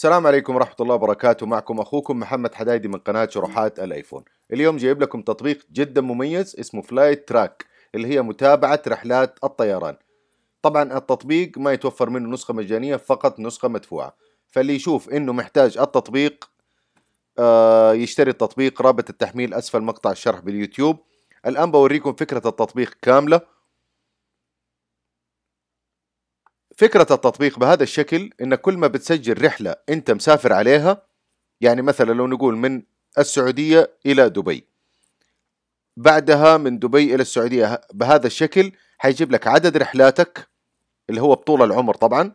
السلام عليكم ورحمة الله وبركاته معكم أخوكم محمد حدايدي من قناة شروحات الآيفون اليوم جايب لكم تطبيق جدا مميز اسمه فلايت تراك اللي هي متابعة رحلات الطيران طبعا التطبيق ما يتوفر منه نسخة مجانية فقط نسخة مدفوعة فاللي يشوف انه محتاج التطبيق آه يشتري التطبيق رابط التحميل أسفل مقطع الشرح باليوتيوب الآن بوريكم فكرة التطبيق كاملة فكرة التطبيق بهذا الشكل انك كل ما بتسجل رحلة انت مسافر عليها يعني مثلا لو نقول من السعودية الى دبي بعدها من دبي الى السعودية بهذا الشكل حيجيب لك عدد رحلاتك اللي هو بطول العمر طبعا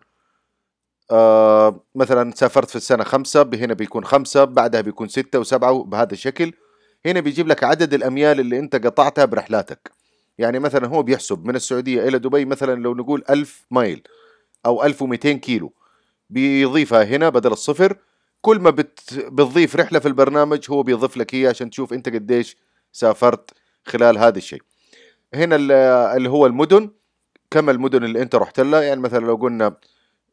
آه مثلا سافرت في السنة خمسة هنا بيكون خمسة بعدها بيكون ستة وسبعة بهذا الشكل هنا بيجيب لك عدد الأميال اللي أنت قطعتها برحلاتك يعني مثلا هو بيحسب من السعودية إلى دبي مثلا لو نقول ألف مايل أو 1200 كيلو بيضيفها هنا بدل الصفر كل ما بت... بتضيف رحلة في البرنامج هو بيضيف لك هي عشان تشوف أنت قديش سافرت خلال هذا الشيء هنا اللي هو المدن كم المدن اللي أنت رحت لها يعني مثلا لو قلنا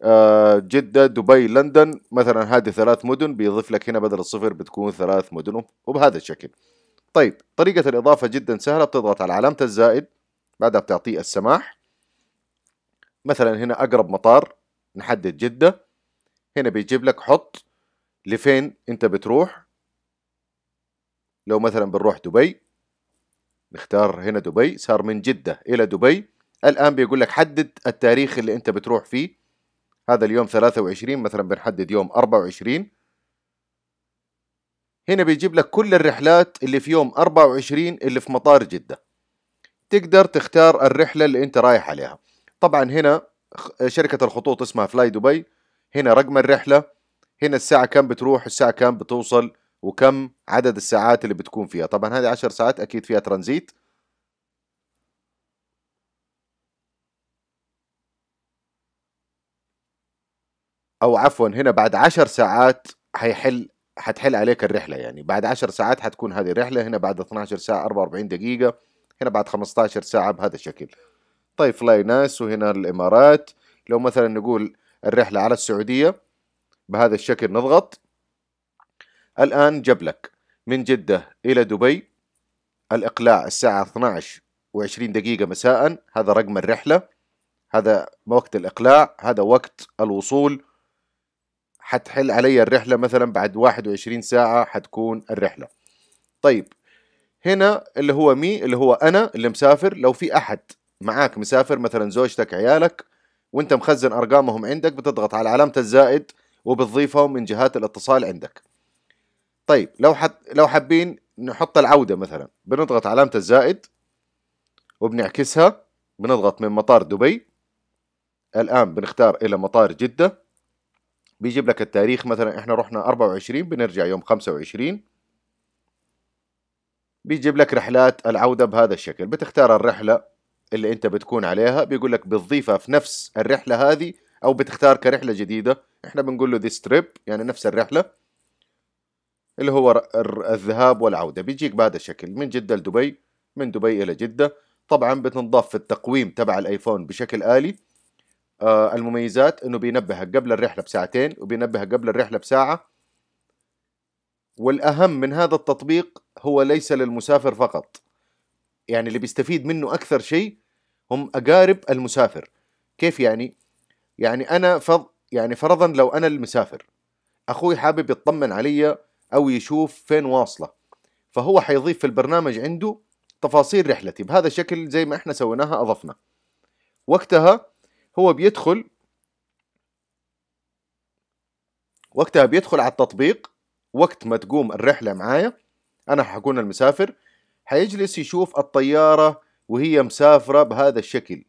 آه، جدة دبي لندن مثلا هذه ثلاث مدن بيضيف لك هنا بدل الصفر بتكون ثلاث مدن وبهذا الشكل طيب طريقة الإضافة جدا سهلة بتضغط على علامة الزائد بعدها بتعطيه السماح مثلا هنا اقرب مطار نحدد جده هنا بيجيب لك حط لفين انت بتروح لو مثلا بنروح دبي نختار هنا دبي صار من جده الى دبي الان بيقول لك حدد التاريخ اللي انت بتروح فيه هذا اليوم 23 مثلا بنحدد يوم 24 هنا بيجيب لك كل الرحلات اللي في يوم 24 اللي في مطار جده تقدر تختار الرحله اللي انت رايح عليها طبعا هنا شركة الخطوط اسمها فلاي دبي هنا رقم الرحلة هنا الساعة كم بتروح الساعة كم بتوصل وكم عدد الساعات اللي بتكون فيها طبعا هذه عشر ساعات أكيد فيها ترانزيت أو عفوا هنا بعد عشر ساعات هيحل هتحل عليك الرحلة يعني بعد عشر ساعات هتكون هذه الرحلة هنا بعد 12 ساعة 44 دقيقة هنا بعد 15 ساعة بهذا الشكل طيب فلاي ناس وهنا الإمارات لو مثلا نقول الرحلة على السعودية بهذا الشكل نضغط الآن جاب لك من جدة إلى دبي الإقلاع الساعة 12 و20 دقيقة مساء هذا رقم الرحلة هذا وقت الإقلاع هذا وقت الوصول حتحل علي الرحلة مثلا بعد 21 ساعة حتكون الرحلة طيب هنا اللي هو مي اللي هو أنا اللي مسافر لو في أحد معاك مسافر مثلا زوجتك عيالك وانت مخزن ارقامهم عندك بتضغط على علامه الزائد وبتضيفهم من جهات الاتصال عندك طيب لو حت... لو حابين نحط العوده مثلا بنضغط علامه الزائد وبنعكسها بنضغط من مطار دبي الان بنختار الى مطار جده بيجيب لك التاريخ مثلا احنا رحنا 24 بنرجع يوم 25 بيجيب لك رحلات العودة بهذا الشكل بتختار الرحلة اللي انت بتكون عليها بيقول لك بتضيفها في نفس الرحله هذه او بتختار كرحله جديده احنا بنقول له ذيس تريب يعني نفس الرحله اللي هو الذهاب والعوده بيجيك بهذا الشكل من جده لدبي من دبي الى جده طبعا بتنضاف في التقويم تبع الايفون بشكل الي آه المميزات انه بينبهك قبل الرحله بساعتين وبينبهك قبل الرحله بساعه والاهم من هذا التطبيق هو ليس للمسافر فقط يعني اللي بيستفيد منه أكثر شيء هم أقارب المسافر كيف يعني؟ يعني أنا فض يعني فرضا لو أنا المسافر أخوي حابب يطمن علي أو يشوف فين واصلة فهو حيضيف في البرنامج عنده تفاصيل رحلتي بهذا الشكل زي ما احنا سويناها أضفنا وقتها هو بيدخل وقتها بيدخل على التطبيق وقت ما تقوم الرحلة معايا أنا حكون المسافر حيجلس يشوف الطيارة وهي مسافرة بهذا الشكل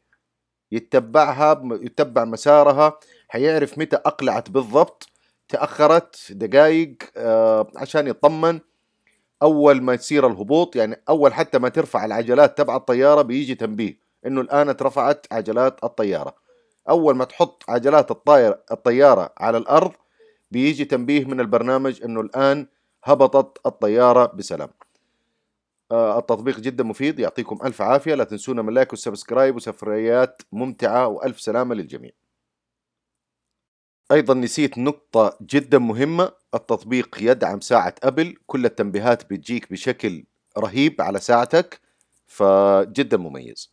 يتبعها يتبع مسارها حيعرف متى أقلعت بالضبط تأخرت دقايق آه، عشان يطمن أول ما يصير الهبوط يعني أول حتى ما ترفع العجلات تبع الطيارة بيجي تنبيه إنه الآن اترفعت عجلات الطيارة أول ما تحط عجلات الطائر الطيارة على الأرض بيجي تنبيه من البرنامج إنه الآن هبطت الطيارة بسلام آه، التطبيق جدا مفيد يعطيكم ألف عافية لا تنسونا من اللايك والسبسكرايب وسفريات ممتعة وألف سلامة للجميع أيضا نسيت نقطة جدا مهمة التطبيق يدعم ساعة أبل كل التنبيهات بتجيك بشكل رهيب على ساعتك فجدا مميز